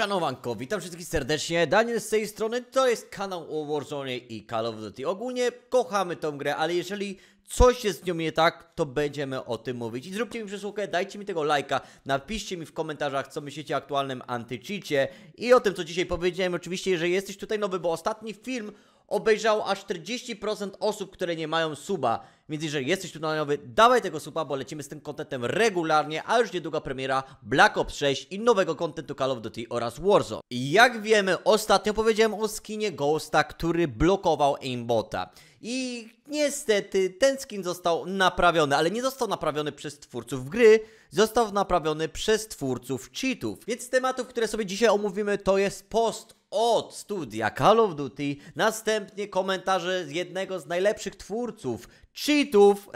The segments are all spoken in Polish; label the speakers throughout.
Speaker 1: Szanowanko, witam wszystkich serdecznie, Daniel z tej strony, to jest kanał o Warzone i Call of Duty. Ogólnie kochamy tą grę, ale jeżeli coś jest z nią nie tak, to będziemy o tym mówić. I zróbcie mi przysługę, dajcie mi tego lajka, napiszcie mi w komentarzach, co myślicie o aktualnym antycheacie i o tym, co dzisiaj powiedziałem. Oczywiście, jeżeli jesteś tutaj nowy, bo ostatni film obejrzało aż 40% osób, które nie mają suba. Więc jeżeli jesteś tu nowy, dawaj tego suba, bo lecimy z tym kontentem regularnie, a już niedługa premiera Black Ops 6 i nowego kontentu Call of Duty oraz Warzone. jak wiemy, ostatnio powiedziałem o skinie Ghosta, który blokował aimbota. I niestety ten skin został naprawiony, ale nie został naprawiony przez twórców gry, został naprawiony przez twórców cheatów. Więc z tematów, które sobie dzisiaj omówimy, to jest post od studia Call of Duty, następnie komentarze z jednego z najlepszych twórców cheatów,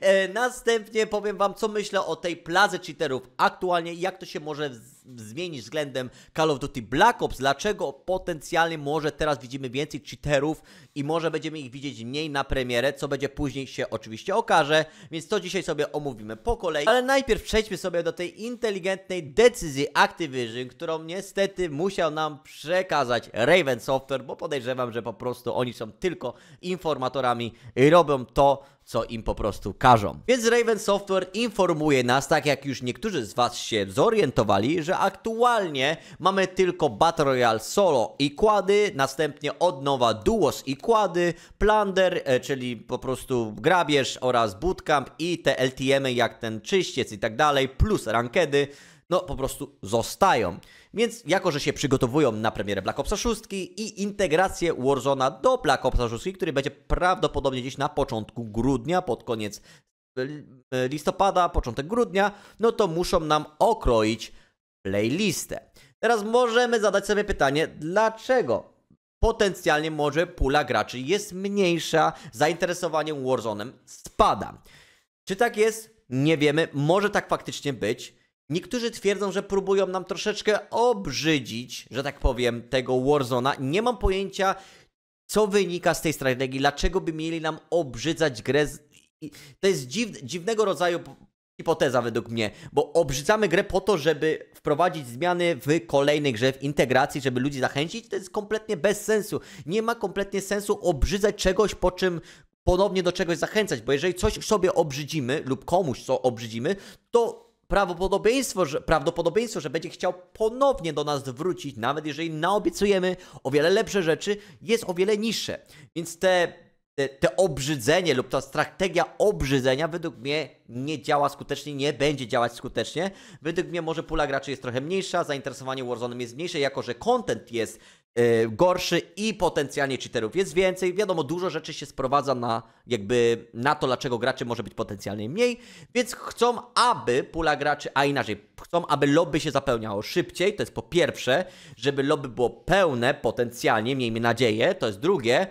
Speaker 1: e, następnie powiem Wam, co myślę o tej plazy cheaterów aktualnie i jak to się może zmienić względem Call of Duty Black Ops, dlaczego potencjalnie może teraz widzimy więcej cheaterów i może będziemy ich widzieć mniej na premierę, co będzie później się oczywiście okaże, więc to dzisiaj sobie omówimy po kolei, ale najpierw przejdźmy sobie do tej inteligentnej decyzji Activision, którą niestety musiał nam przekazać Raven Software, bo podejrzewam, że po prostu oni są tylko informatorami i robią to, co im po prostu każą. Więc Raven Software informuje nas, tak jak już niektórzy z Was się zorientowali, że aktualnie mamy tylko Battle Royale solo i kłady, następnie od nowa duos i kłady, plunder, e, czyli po prostu grabież oraz bootcamp i te LTM-y jak ten czyściec i tak dalej, plus rankedy, no po prostu zostają. Więc jako, że się przygotowują na premierę Black Opsa 6 i integrację Warzona do Black Opsa 6, który będzie prawdopodobnie gdzieś na początku grudnia, pod koniec e, listopada, początek grudnia, no to muszą nam okroić playlistę. Teraz możemy zadać sobie pytanie, dlaczego potencjalnie może pula graczy jest mniejsza, zainteresowanie Warzonem spada. Czy tak jest? Nie wiemy, może tak faktycznie być. Niektórzy twierdzą, że próbują nam troszeczkę obrzydzić, że tak powiem, tego Warzona. Nie mam pojęcia, co wynika z tej strategii, dlaczego by mieli nam obrzydzać grę. To jest dziw... dziwnego rodzaju hipoteza według mnie, bo obrzydzamy grę po to, żeby wprowadzić zmiany w kolejnej grze, w integracji, żeby ludzi zachęcić. To jest kompletnie bez sensu. Nie ma kompletnie sensu obrzydzać czegoś, po czym ponownie do czegoś zachęcać, bo jeżeli coś sobie obrzydzimy lub komuś co obrzydzimy, to prawdopodobieństwo że, prawdopodobieństwo, że będzie chciał ponownie do nas wrócić, nawet jeżeli naobiecujemy o wiele lepsze rzeczy, jest o wiele niższe. Więc te, te, te obrzydzenie lub ta strategia obrzydzenia według mnie nie działa skutecznie, nie będzie działać skutecznie. Według mnie może pula graczy jest trochę mniejsza, zainteresowanie Warzone jest mniejsze, jako że content jest E, gorszy i potencjalnie cheaterów jest więcej. Wiadomo, dużo rzeczy się sprowadza na jakby na to, dlaczego graczy może być potencjalnie mniej, więc chcą, aby pula graczy, a inaczej, chcą, aby lobby się zapełniało szybciej, to jest po pierwsze, żeby lobby było pełne potencjalnie, miejmy nadzieję, to jest drugie,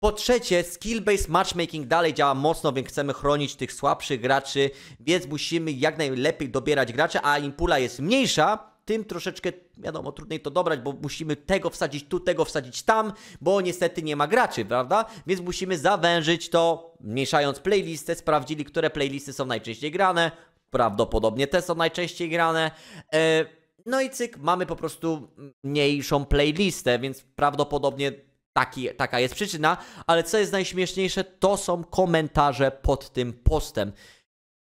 Speaker 1: po trzecie, skill-based matchmaking dalej działa mocno, więc chcemy chronić tych słabszych graczy, więc musimy jak najlepiej dobierać graczy, a im pula jest mniejsza, tym troszeczkę, wiadomo, trudniej to dobrać, bo musimy tego wsadzić tu, tego wsadzić tam, bo niestety nie ma graczy, prawda? Więc musimy zawężyć to, mieszając playlistę, sprawdzili, które playlisty są najczęściej grane, prawdopodobnie te są najczęściej grane. E, no i cyk, mamy po prostu mniejszą playlistę, więc prawdopodobnie Taki, taka jest przyczyna, ale co jest najśmieszniejsze, to są komentarze pod tym postem.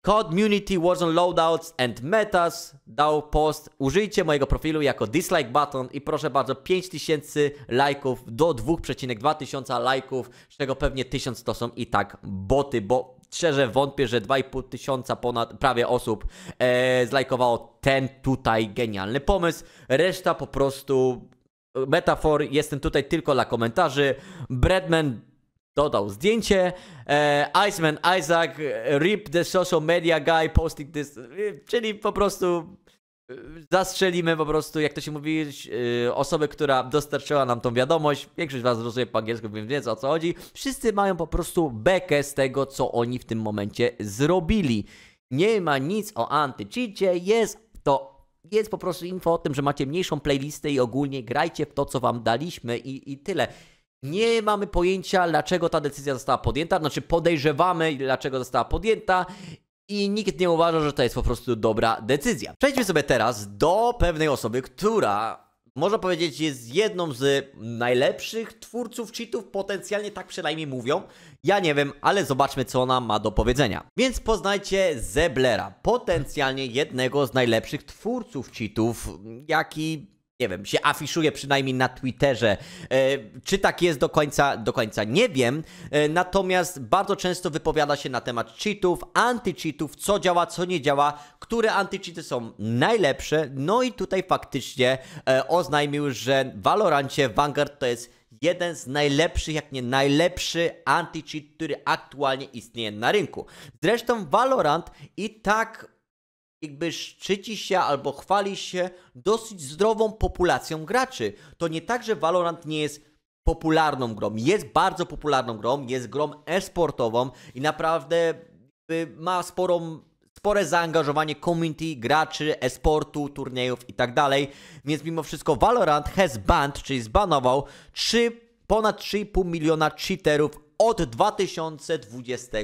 Speaker 1: Community Wars on Loadouts and Metas dał post Użyjcie mojego profilu jako dislike button i proszę bardzo 5000 lajków do 2,2 tysiąca lajków, z czego pewnie 1000 to są i tak boty, bo szczerze wątpię, że 2,5 tysiąca ponad prawie osób e, zlajkowało ten tutaj genialny pomysł. Reszta po prostu e, metafor, jestem tutaj tylko dla komentarzy. Bradman dodał zdjęcie. E, Iceman Isaac, e, rip the social media guy posting this. E, czyli po prostu e, zastrzelimy po prostu, jak to się mówi, osobę, która dostarczyła nam tą wiadomość. Większość z Was rozumie po angielsku, więc wiecie o co chodzi. Wszyscy mają po prostu bekę z tego, co oni w tym momencie zrobili. Nie ma nic o antycheacie, jest to jest po prostu info o tym, że macie mniejszą playlistę i ogólnie grajcie w to, co Wam daliśmy i, i tyle. Nie mamy pojęcia, dlaczego ta decyzja została podjęta, znaczy podejrzewamy, dlaczego została podjęta i nikt nie uważa, że to jest po prostu dobra decyzja. Przejdźmy sobie teraz do pewnej osoby, która można powiedzieć jest jedną z najlepszych twórców cheatów, potencjalnie tak przynajmniej mówią. Ja nie wiem, ale zobaczmy co ona ma do powiedzenia. Więc poznajcie Zeblera, potencjalnie jednego z najlepszych twórców cheatów, jaki nie wiem, się afiszuje przynajmniej na Twitterze. E, czy tak jest do końca, do końca nie wiem. E, natomiast bardzo często wypowiada się na temat cheatów, anti-cheatów, co działa, co nie działa, które anti-cheaty są najlepsze. No i tutaj faktycznie e, oznajmił, że w Valorancie Vanguard to jest jeden z najlepszych, jak nie najlepszy anti-cheat, który aktualnie istnieje na rynku. Zresztą Valorant i tak jakby szczyci się albo chwali się dosyć zdrową populacją graczy. To nie tak, że Valorant nie jest popularną grą. Jest bardzo popularną grą, jest grą esportową i naprawdę ma sporą, spore zaangażowanie community, graczy, esportu, turniejów itd. Tak Więc mimo wszystko Valorant has banned, czyli zbanował 3, ponad 3,5 miliona cheaterów od 2020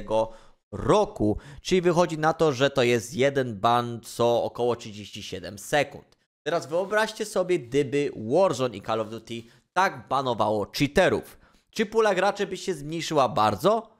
Speaker 1: roku, czyli wychodzi na to, że to jest jeden ban co około 37 sekund. Teraz wyobraźcie sobie, gdyby Warzone i Call of Duty tak banowało cheaterów. Czy pula graczy by się zmniejszyła bardzo?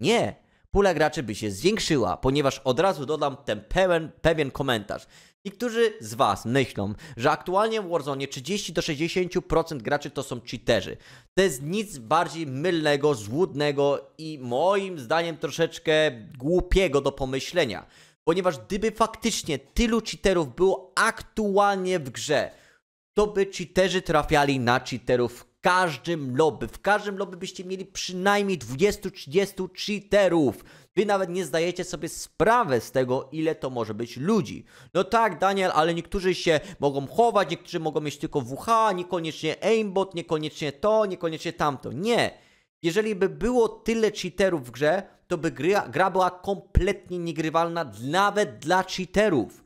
Speaker 1: Nie. Pula graczy by się zwiększyła, ponieważ od razu dodam ten pełen, pewien komentarz. Niektórzy z Was myślą, że aktualnie w Warzone 30-60% graczy to są cheaterzy. To jest nic bardziej mylnego, złudnego i moim zdaniem troszeczkę głupiego do pomyślenia. Ponieważ gdyby faktycznie tylu cheaterów było aktualnie w grze, to by cheaterzy trafiali na cheaterów w każdym lobby. W każdym lobby byście mieli przynajmniej 20-30 cheaterów. Wy nawet nie zdajecie sobie sprawy z tego, ile to może być ludzi. No tak, Daniel, ale niektórzy się mogą chować, niektórzy mogą mieć tylko WH, niekoniecznie aimbot, niekoniecznie to, niekoniecznie tamto. Nie. Jeżeli by było tyle cheaterów w grze, to by gra, gra była kompletnie niegrywalna nawet dla cheaterów.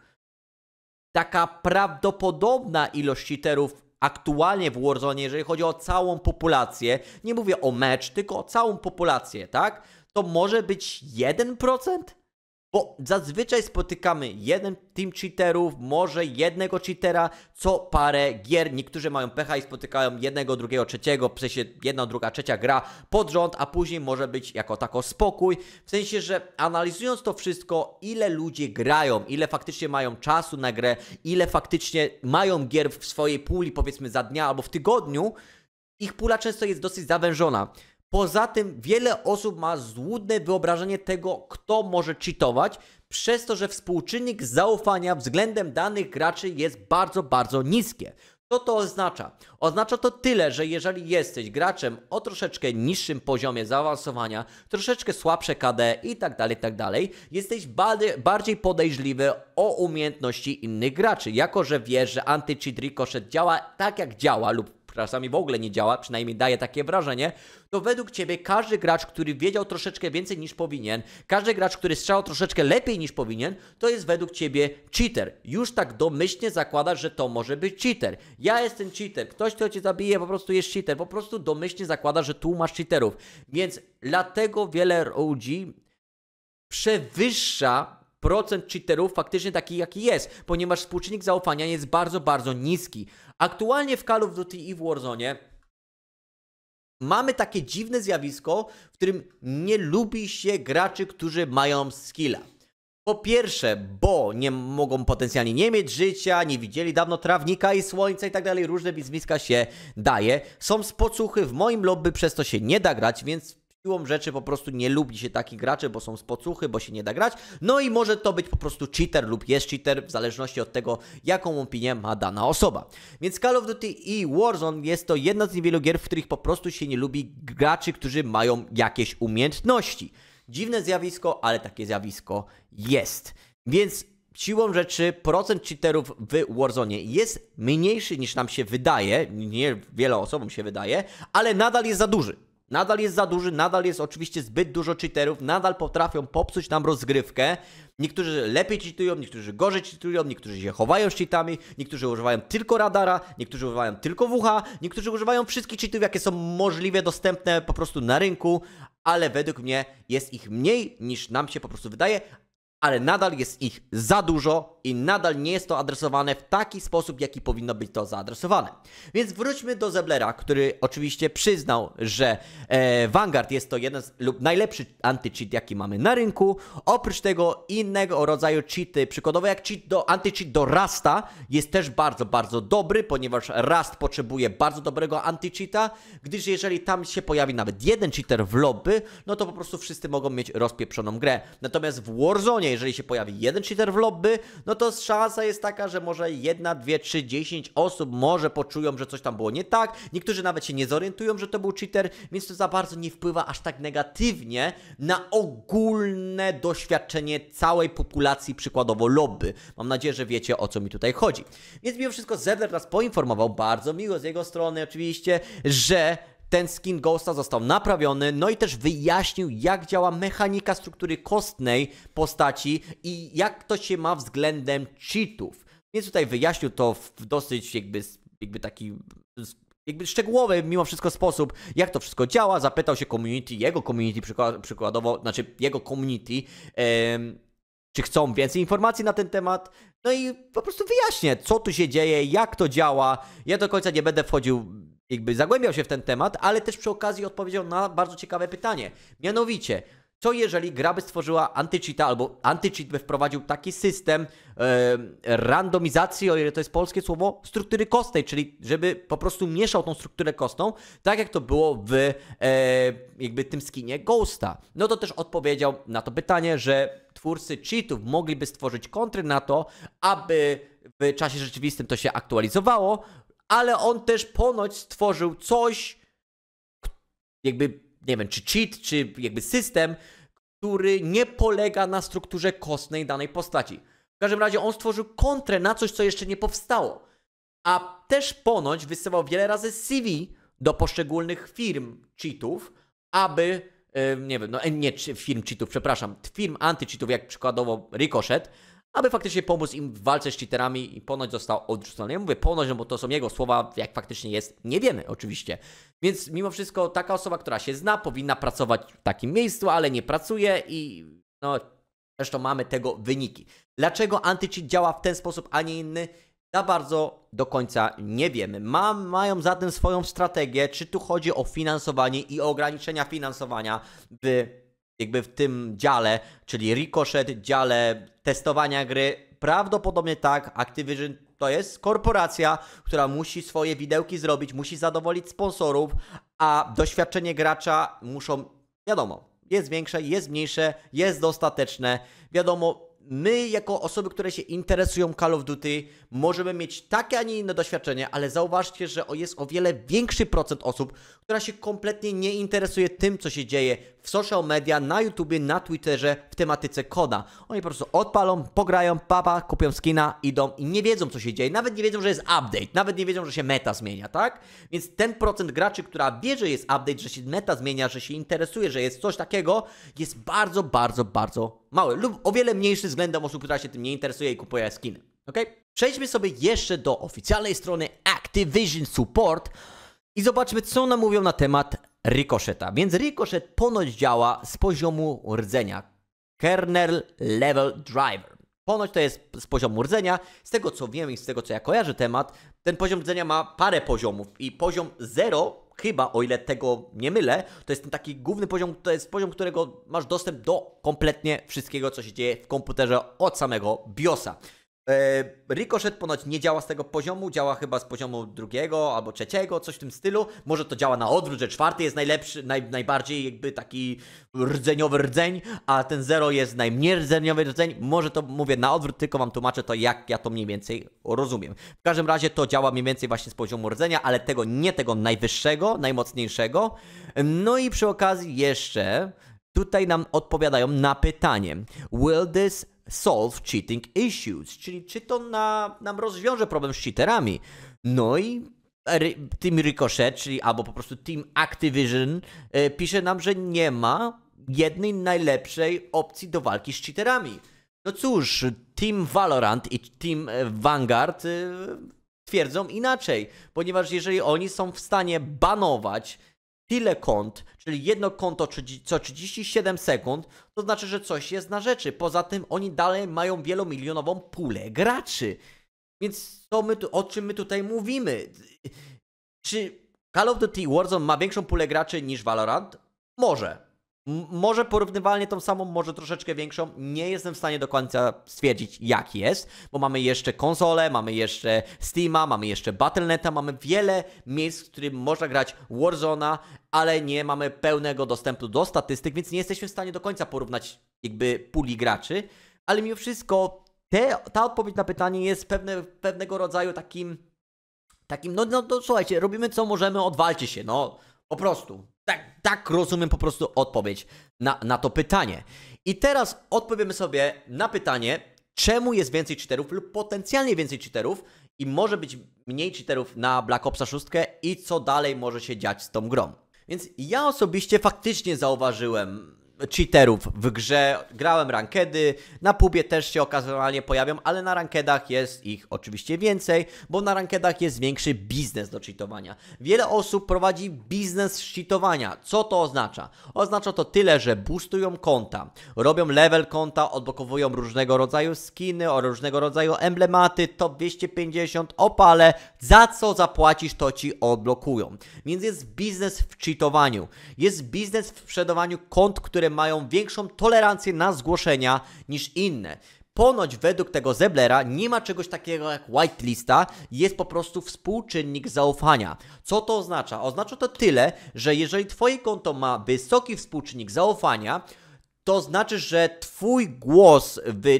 Speaker 1: Taka prawdopodobna ilość cheaterów aktualnie w Warzone, jeżeli chodzi o całą populację, nie mówię o mecz, tylko o całą populację, tak? to może być 1%? Bo zazwyczaj spotykamy jeden team cheaterów, może jednego cheatera co parę gier. Niektórzy mają pecha i spotykają jednego, drugiego, trzeciego, w sensie jedna, druga, trzecia gra pod rząd, a później może być jako tako spokój. W sensie, że analizując to wszystko, ile ludzie grają, ile faktycznie mają czasu na grę, ile faktycznie mają gier w swojej puli, powiedzmy za dnia albo w tygodniu, ich pula często jest dosyć zawężona. Poza tym wiele osób ma złudne wyobrażenie tego, kto może cheatować, przez to, że współczynnik zaufania względem danych graczy jest bardzo, bardzo niskie. Co to oznacza? Oznacza to tyle, że jeżeli jesteś graczem o troszeczkę niższym poziomie zaawansowania, troszeczkę słabsze KD i tak dalej, tak dalej, jesteś bardziej podejrzliwy o umiejętności innych graczy, jako że wiesz, że anti-cheat ricochet działa tak jak działa lub czasami w ogóle nie działa, przynajmniej daje takie wrażenie, to według Ciebie każdy gracz, który wiedział troszeczkę więcej niż powinien, każdy gracz, który strzał troszeczkę lepiej niż powinien, to jest według Ciebie cheater. Już tak domyślnie zakładasz, że to może być cheater. Ja jestem cheater, ktoś, kto Cię zabije, po prostu jest cheater, po prostu domyślnie zakłada, że tu masz cheaterów. Więc dlatego wiele ludzi przewyższa procent cheaterów faktycznie taki jaki jest, ponieważ współczynnik zaufania jest bardzo, bardzo niski. Aktualnie w Call of Duty i w Warzone mamy takie dziwne zjawisko, w którym nie lubi się graczy, którzy mają skilla. Po pierwsze, bo nie mogą potencjalnie nie mieć życia, nie widzieli dawno trawnika i słońca i tak dalej, różne bizmiska się daje. Są spocuchy w moim lobby, przez to się nie da grać, więc siłą rzeczy po prostu nie lubi się takich graczy, bo są spocuchy, bo się nie da grać. No i może to być po prostu cheater lub jest cheater, w zależności od tego, jaką opinię ma dana osoba. Więc Call of Duty i Warzone jest to jedna z niewielu gier, w których po prostu się nie lubi graczy, którzy mają jakieś umiejętności. Dziwne zjawisko, ale takie zjawisko jest. Więc siłą rzeczy procent cheaterów w Warzone jest mniejszy niż nam się wydaje, nie wiele osobom się wydaje, ale nadal jest za duży. Nadal jest za duży, nadal jest oczywiście zbyt dużo cheaterów, nadal potrafią popsuć nam rozgrywkę. Niektórzy lepiej cheatują, niektórzy gorzej cheatują, niektórzy się chowają z cheatami, niektórzy używają tylko radara, niektórzy używają tylko wucha, niektórzy używają wszystkich cheatów, jakie są możliwie dostępne po prostu na rynku, ale według mnie jest ich mniej niż nam się po prostu wydaje, ale nadal jest ich za dużo, i nadal nie jest to adresowane w taki sposób, jaki powinno być to zaadresowane. Więc wróćmy do Zeblera, który oczywiście przyznał, że e, Vanguard jest to jeden z, lub najlepszy anti-cheat, jaki mamy na rynku. Oprócz tego innego rodzaju cheaty, przykładowo jak cheat do, anti-cheat do Rasta jest też bardzo, bardzo dobry, ponieważ rast potrzebuje bardzo dobrego anti-cheata, gdyż jeżeli tam się pojawi nawet jeden cheater w lobby, no to po prostu wszyscy mogą mieć rozpieprzoną grę. Natomiast w Warzone, jeżeli się pojawi jeden cheater w lobby, no no to szansa jest taka, że może jedna, dwie, trzy, dziesięć osób może poczują, że coś tam było nie tak. Niektórzy nawet się nie zorientują, że to był cheater, więc to za bardzo nie wpływa aż tak negatywnie na ogólne doświadczenie całej populacji, przykładowo lobby. Mam nadzieję, że wiecie o co mi tutaj chodzi. Więc mimo wszystko Zedler nas poinformował, bardzo miło z jego strony oczywiście, że ten skin Ghosta został naprawiony, no i też wyjaśnił, jak działa mechanika struktury kostnej postaci i jak to się ma względem cheatów. Więc tutaj wyjaśnił to w dosyć jakby, jakby taki jakby szczegółowy mimo wszystko sposób, jak to wszystko działa. Zapytał się community, jego community przykład, przykładowo, znaczy jego community, czy chcą więcej informacji na ten temat. No i po prostu wyjaśnię, co tu się dzieje, jak to działa. Ja do końca nie będę wchodził jakby zagłębiał się w ten temat, ale też przy okazji odpowiedział na bardzo ciekawe pytanie. Mianowicie, co jeżeli gra by stworzyła antycheata albo antycheat by wprowadził taki system e, randomizacji, o ile to jest polskie słowo, struktury kostnej, czyli żeby po prostu mieszał tą strukturę kostną, tak jak to było w e, jakby tym skinie Ghosta. No to też odpowiedział na to pytanie, że twórcy cheatów mogliby stworzyć kontry na to, aby w czasie rzeczywistym to się aktualizowało, ale on też ponoć stworzył coś, jakby, nie wiem, czy cheat, czy jakby system, który nie polega na strukturze kostnej danej postaci. W każdym razie on stworzył kontrę na coś, co jeszcze nie powstało. A też ponoć wysyłał wiele razy CV do poszczególnych firm cheatów, aby, nie wiem, no e, nie firm cheatów, przepraszam, firm antycheatów, jak przykładowo Ricochet, aby faktycznie pomóc im w walce z cheaterami i ponoć został odrzucony. Ja mówię ponoć, no bo to są jego słowa, jak faktycznie jest, nie wiemy oczywiście. Więc mimo wszystko taka osoba, która się zna, powinna pracować w takim miejscu, ale nie pracuje i no zresztą mamy tego wyniki. Dlaczego antycheat działa w ten sposób, a nie inny? Za bardzo do końca nie wiemy. Ma, mają zatem swoją strategię, czy tu chodzi o finansowanie i o ograniczenia finansowania w jakby w tym dziale, czyli Ricochet, dziale testowania gry, prawdopodobnie tak, Activision to jest korporacja, która musi swoje widełki zrobić, musi zadowolić sponsorów, a doświadczenie gracza muszą, wiadomo, jest większe, jest mniejsze, jest dostateczne. Wiadomo, my, jako osoby, które się interesują Call of Duty, możemy mieć takie, a nie inne doświadczenie, ale zauważcie, że jest o wiele większy procent osób, która się kompletnie nie interesuje tym, co się dzieje w social media, na YouTubie, na Twitterze, w tematyce koda. Oni po prostu odpalą, pograją, papa, kupią skina, idą i nie wiedzą, co się dzieje. Nawet nie wiedzą, że jest update, nawet nie wiedzą, że się meta zmienia, tak? Więc ten procent graczy, która wie, że jest update, że się meta zmienia, że się interesuje, że jest coś takiego, jest bardzo, bardzo, bardzo mały lub o wiele mniejszy względem osób, która się tym nie interesuje i kupuje skiny. Ok? Przejdźmy sobie jeszcze do oficjalnej strony Activision Support i zobaczmy, co nam mówią na temat Ricocheta. Więc Ricochet ponoć działa z poziomu rdzenia. Kernel Level Driver. Ponoć to jest z poziomu rdzenia. Z tego co wiem i z tego co ja kojarzę temat, ten poziom rdzenia ma parę poziomów i poziom 0 chyba, o ile tego nie mylę, to jest ten taki główny poziom, to jest poziom, którego masz dostęp do kompletnie wszystkiego, co się dzieje w komputerze od samego BIOSa. E, Ricochet ponoć nie działa z tego poziomu, działa chyba z poziomu drugiego albo trzeciego, coś w tym stylu. Może to działa na odwrót, że czwarty jest najlepszy, naj, najbardziej jakby taki rdzeniowy rdzeń, a ten zero jest najmniej rdzeniowy rdzeń. Może to mówię na odwrót, tylko wam tłumaczę to, jak ja to mniej więcej rozumiem. W każdym razie to działa mniej więcej właśnie z poziomu rdzenia, ale tego nie tego najwyższego, najmocniejszego. No i przy okazji jeszcze tutaj nam odpowiadają na pytanie: Will this solve cheating issues, czyli czy to na, nam rozwiąże problem z cheaterami. No i Team Ricochet, czyli albo po prostu Team Activision e, pisze nam, że nie ma jednej najlepszej opcji do walki z cheaterami. No cóż, Team Valorant i Team Vanguard e, twierdzą inaczej, ponieważ jeżeli oni są w stanie banować tyle kont, czyli jedno konto co 37 sekund, to znaczy, że coś jest na rzeczy. Poza tym oni dalej mają wielomilionową pulę graczy. Więc co my tu, o czym my tutaj mówimy? Czy Call of Duty Warzone ma większą pulę graczy niż Valorant? Może. Może porównywalnie tą samą, może troszeczkę większą. Nie jestem w stanie do końca stwierdzić, jak jest, bo mamy jeszcze konsole, mamy jeszcze Steama, mamy jeszcze Battle.neta, mamy wiele miejsc, w którym można grać Warzona, ale nie mamy pełnego dostępu do statystyk, więc nie jesteśmy w stanie do końca porównać jakby puli graczy. Ale mimo wszystko te, ta odpowiedź na pytanie jest pewne, pewnego rodzaju takim, takim no, no, no słuchajcie, robimy co możemy, odwalcie się, no po prostu tak rozumiem po prostu odpowiedź na, na to pytanie. I teraz odpowiemy sobie na pytanie, czemu jest więcej cheaterów lub potencjalnie więcej cheaterów i może być mniej cheaterów na Black Opsa 6 i co dalej może się dziać z tą grą. Więc ja osobiście faktycznie zauważyłem cheaterów w grze. Grałem rankedy, na pubie też się okazjonalnie pojawią, ale na rankedach jest ich oczywiście więcej, bo na rankedach jest większy biznes do cheatowania. Wiele osób prowadzi biznes cheatowania. Co to oznacza? Oznacza to tyle, że boostują konta, robią level konta, odblokowują różnego rodzaju skiny, różnego rodzaju emblematy, top 250, opale, za co zapłacisz to ci odblokują. Więc jest biznes w cheatowaniu. Jest biznes w sprzedawaniu kont, które które mają większą tolerancję na zgłoszenia niż inne. Ponoć według tego Zeblera nie ma czegoś takiego jak whitelista, jest po prostu współczynnik zaufania. Co to oznacza? Oznacza to tyle, że jeżeli twoje konto ma wysoki współczynnik zaufania, to znaczy, że twój głos w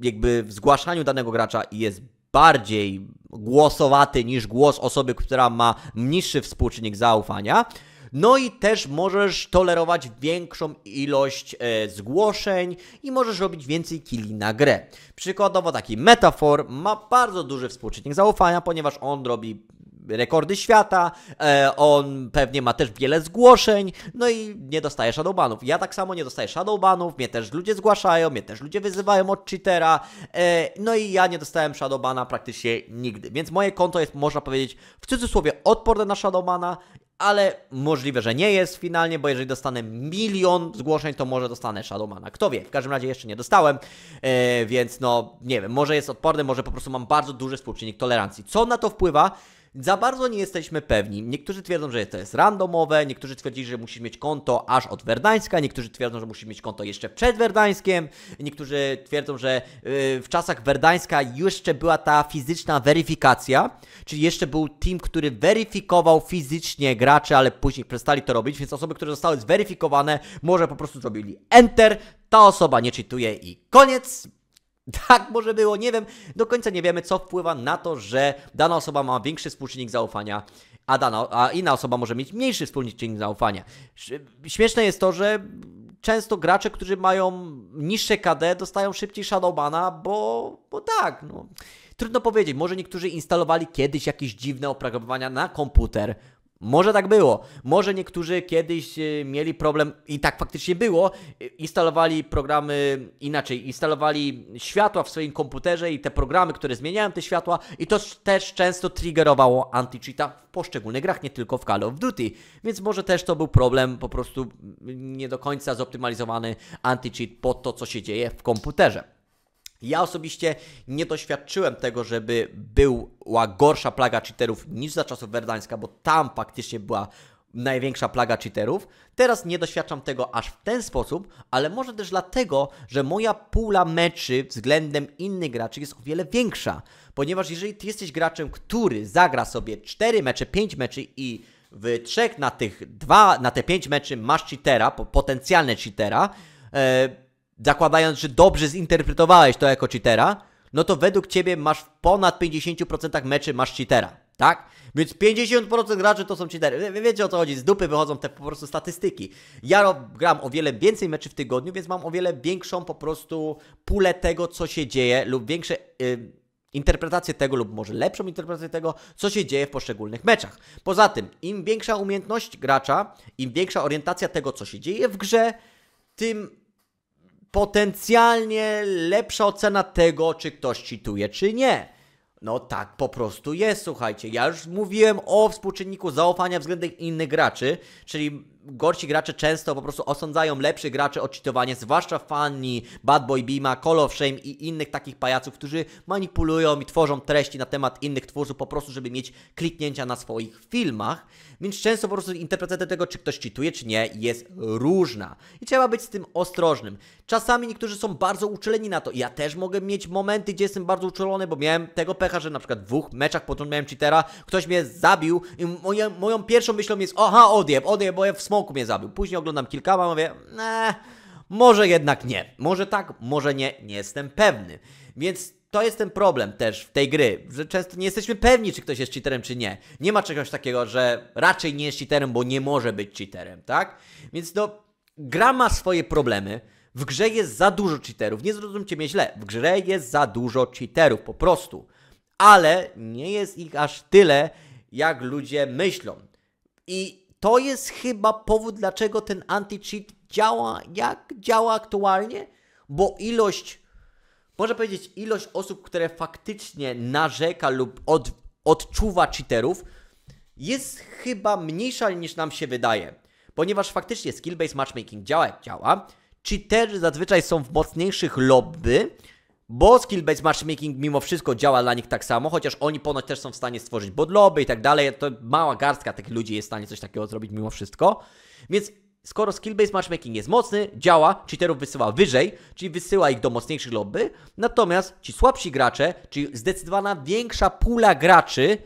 Speaker 1: jakby w zgłaszaniu danego gracza jest bardziej głosowaty niż głos osoby, która ma niższy współczynnik zaufania. No i też możesz tolerować większą ilość e, zgłoszeń i możesz robić więcej kili na grę. Przykładowo taki Metafor ma bardzo duży współczynnik zaufania, ponieważ on robi rekordy świata, e, on pewnie ma też wiele zgłoszeń, no i nie dostaje shadowbanów. Ja tak samo nie dostaję shadowbanów, mnie też ludzie zgłaszają, mnie też ludzie wyzywają od cheatera, e, no i ja nie dostałem shadowbana praktycznie nigdy. Więc moje konto jest, można powiedzieć, w cudzysłowie odporne na shadowbana ale możliwe, że nie jest finalnie, bo jeżeli dostanę milion zgłoszeń, to może dostanę Shadowmana. Kto wie, w każdym razie jeszcze nie dostałem, e, więc no nie wiem, może jest odporny, może po prostu mam bardzo duży współczynnik tolerancji. Co na to wpływa? Za bardzo nie jesteśmy pewni. Niektórzy twierdzą, że to jest randomowe, niektórzy twierdzili, że musisz mieć konto aż od Werdańska, niektórzy twierdzą, że musisz mieć konto jeszcze przed Werdańskiem, niektórzy twierdzą, że y, w czasach Werdańska jeszcze była ta fizyczna weryfikacja, czyli jeszcze był team, który weryfikował fizycznie graczy, ale później przestali to robić, więc osoby, które zostały zweryfikowane, może po prostu zrobili enter, ta osoba nie czytuje i koniec. Tak może było, nie wiem, do końca nie wiemy, co wpływa na to, że dana osoba ma większy współczynnik zaufania, a, dana, a inna osoba może mieć mniejszy współczynnik zaufania. Śmieszne jest to, że często gracze, którzy mają niższe KD, dostają szybciej Shadowbana, bo, bo tak, no. Trudno powiedzieć, może niektórzy instalowali kiedyś jakieś dziwne oprogramowania na komputer, może tak było. Może niektórzy kiedyś e, mieli problem i tak faktycznie było. E, instalowali programy inaczej, instalowali światła w swoim komputerze i te programy, które zmieniają te światła i to też często triggerowało anti-cheata w poszczególnych grach, nie tylko w Call of Duty. Więc może też to był problem po prostu nie do końca zoptymalizowany anti-cheat pod to, co się dzieje w komputerze. Ja osobiście nie doświadczyłem tego, żeby była gorsza plaga cheaterów niż za czasów Verdańska, bo tam faktycznie była największa plaga cheaterów. Teraz nie doświadczam tego aż w ten sposób, ale może też dlatego, że moja pula meczy względem innych graczy jest o wiele większa. Ponieważ jeżeli ty jesteś graczem, który zagra sobie 4 mecze, 5 meczy i w trzech na tych dwa, na te 5 meczy masz cheatera, potencjalne cheatera, yy, zakładając, że dobrze zinterpretowałeś to jako cheatera, no to według ciebie masz w ponad 50% meczy masz cheatera, tak? Więc 50% graczy to są cheatery. Wie, wiecie o co chodzi, z dupy wychodzą te po prostu statystyki. Ja gram o wiele więcej meczy w tygodniu, więc mam o wiele większą po prostu pulę tego, co się dzieje lub większe... Yy, interpretację tego lub może lepszą interpretację tego, co się dzieje w poszczególnych meczach. Poza tym, im większa umiejętność gracza, im większa orientacja tego, co się dzieje w grze, tym potencjalnie lepsza ocena tego, czy ktoś cheatuje, czy nie. No tak po prostu jest, słuchajcie. Ja już mówiłem o współczynniku zaufania względem innych graczy, czyli gorsi gracze często po prostu osądzają lepszych graczy o cheatowanie, zwłaszcza Fanny, Bad Boy Bima, Call of Shame i innych takich pajaców, którzy manipulują i tworzą treści na temat innych twórców po prostu, żeby mieć kliknięcia na swoich filmach. Więc często po prostu interpretacja tego, czy ktoś cheatuje, czy nie, jest różna. I trzeba być z tym ostrożnym. Czasami niektórzy są bardzo uczuleni na to. Ja też mogę mieć momenty, gdzie jestem bardzo uczulony, bo miałem tego pecha, że na przykład w dwóch meczach potem miałem cheatera, ktoś mnie zabił i moja, moją pierwszą myślą jest, aha, odjeb, odjeb, bo ja w smoku mnie zabił. Później oglądam a mówię, eee, może jednak nie. Może tak, może nie, nie jestem pewny. Więc to jest ten problem też w tej gry, że często nie jesteśmy pewni, czy ktoś jest cheaterem, czy nie. Nie ma czegoś takiego, że raczej nie jest cheaterem, bo nie może być cheaterem, tak? Więc no, gra ma swoje problemy. W grze jest za dużo cheaterów. Nie zrozumcie mnie źle. W grze jest za dużo cheaterów, po prostu. Ale nie jest ich aż tyle, jak ludzie myślą. I to jest chyba powód, dlaczego ten anti-cheat działa jak działa aktualnie, bo ilość, można powiedzieć, ilość osób, które faktycznie narzeka lub od, odczuwa cheaterów, jest chyba mniejsza niż nam się wydaje. Ponieważ faktycznie skill-based matchmaking działa jak działa, cheaterzy zazwyczaj są w mocniejszych lobby, bo skill-based matchmaking mimo wszystko działa dla nich tak samo, chociaż oni ponoć też są w stanie stworzyć bodloby i tak dalej. To mała garstka takich ludzi jest w stanie coś takiego zrobić mimo wszystko. Więc skoro skill-based matchmaking jest mocny, działa, cheaterów wysyła wyżej, czyli wysyła ich do mocniejszych lobby, natomiast ci słabsi gracze, czyli zdecydowana większa pula graczy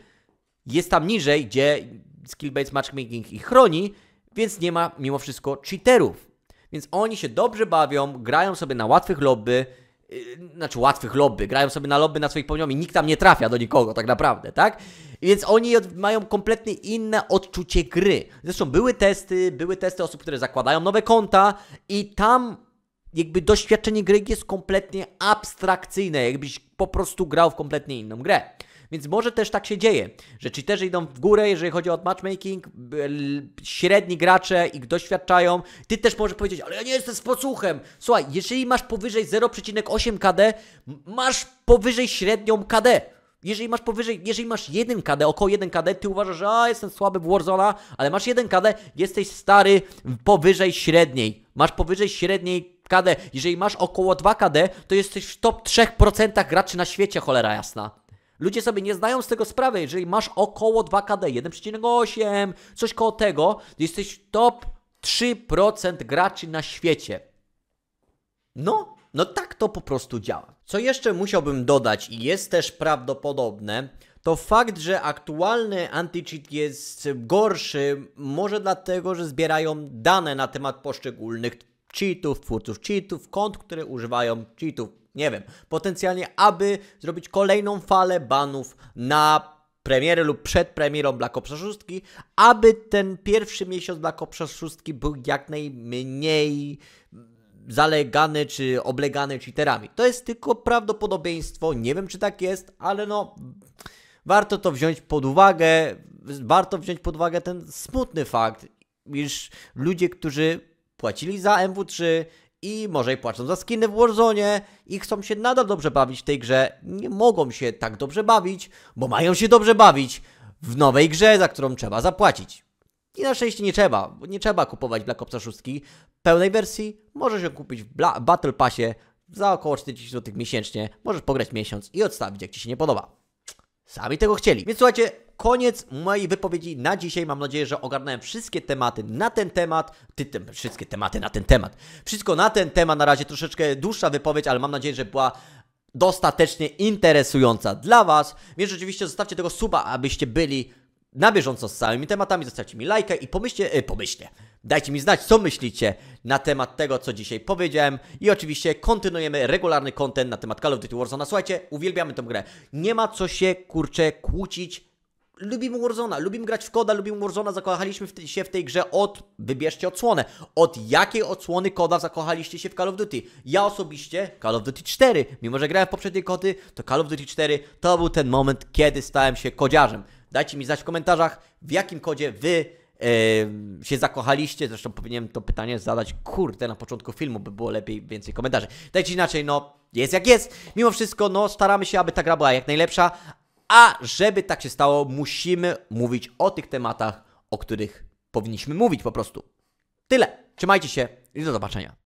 Speaker 1: jest tam niżej, gdzie skill-based matchmaking ich chroni, więc nie ma mimo wszystko cheaterów. Więc oni się dobrze bawią, grają sobie na łatwych lobby, Y, znaczy łatwych lobby, grają sobie na lobby na swoich poziomie, nikt tam nie trafia do nikogo tak naprawdę, tak? Więc oni mają kompletnie inne odczucie gry. Zresztą były testy, były testy osób, które zakładają nowe konta i tam jakby doświadczenie gry jest kompletnie abstrakcyjne, jakbyś po prostu grał w kompletnie inną grę. Więc może też tak się dzieje, że ci też idą w górę, jeżeli chodzi o matchmaking, średni gracze ich doświadczają. Ty też możesz powiedzieć, ale ja nie jestem z podsłuchem. Słuchaj, jeżeli masz powyżej 0,8 KD, masz powyżej średnią KD. Jeżeli masz powyżej, jeżeli masz 1 KD, około 1 KD, ty uważasz, że a, jestem słaby w Warzona, ale masz 1 KD, jesteś stary powyżej średniej. Masz powyżej średniej KD. Jeżeli masz około 2 KD, to jesteś w top 3% graczy na świecie, cholera jasna. Ludzie sobie nie zdają z tego sprawy. Jeżeli masz około 2KD, 1,8, coś koło tego, jesteś top 3% graczy na świecie. No, no tak to po prostu działa. Co jeszcze musiałbym dodać i jest też prawdopodobne, to fakt, że aktualny anti-cheat jest gorszy, może dlatego, że zbierają dane na temat poszczególnych cheatów, twórców cheatów, kont, które używają cheatów nie wiem, potencjalnie, aby zrobić kolejną falę banów na premierę lub przed premierą Black Ops 6, aby ten pierwszy miesiąc Black Ops 6 był jak najmniej zalegany czy oblegany cheaterami. To jest tylko prawdopodobieństwo, nie wiem czy tak jest, ale no warto to wziąć pod uwagę, warto wziąć pod uwagę ten smutny fakt, iż ludzie, którzy płacili za MW3 i może i płacą za skiny w Warzone i chcą się nadal dobrze bawić w tej grze, nie mogą się tak dobrze bawić, bo mają się dobrze bawić w nowej grze, za którą trzeba zapłacić. I na szczęście nie trzeba, nie trzeba kupować Black Opsa 6 pełnej wersji, możesz ją kupić w Bla Battle Passie za około 40 zł miesięcznie, możesz pograć miesiąc i odstawić jak Ci się nie podoba. Sami tego chcieli. Więc słuchajcie, koniec mojej wypowiedzi na dzisiaj. Mam nadzieję, że ogarnąłem wszystkie tematy na ten temat. Ty, te, wszystkie tematy na ten temat. Wszystko na ten temat. Na razie troszeczkę dłuższa wypowiedź, ale mam nadzieję, że była dostatecznie interesująca dla Was. Więc rzeczywiście zostawcie tego suba, abyście byli na bieżąco z całymi tematami. Zostawcie mi lajkę i pomyślcie, e, pomyślcie. Dajcie mi znać, co myślicie na temat tego, co dzisiaj powiedziałem. I oczywiście kontynuujemy regularny content na temat Call of Duty Warzone. Słuchajcie, uwielbiamy tę grę. Nie ma co się, kurczę, kłócić lubimy Warzona, lubimy grać w koda, lubimy Warzona, zakochaliśmy w się w tej grze od, wybierzcie odsłonę, od jakiej odsłony koda zakochaliście się w Call of Duty? Ja osobiście Call of Duty 4, mimo że grałem w poprzedniej kody, to Call of Duty 4 to był ten moment, kiedy stałem się kodziarzem. Dajcie mi znać w komentarzach, w jakim kodzie wy e, się zakochaliście. Zresztą powinienem to pytanie zadać, kurde, na początku filmu, by było lepiej, więcej komentarzy. Dajcie inaczej, no, jest jak jest. Mimo wszystko, no, staramy się, aby ta gra była jak najlepsza, a żeby tak się stało, musimy mówić o tych tematach, o których powinniśmy mówić po prostu. Tyle. Trzymajcie się i do zobaczenia.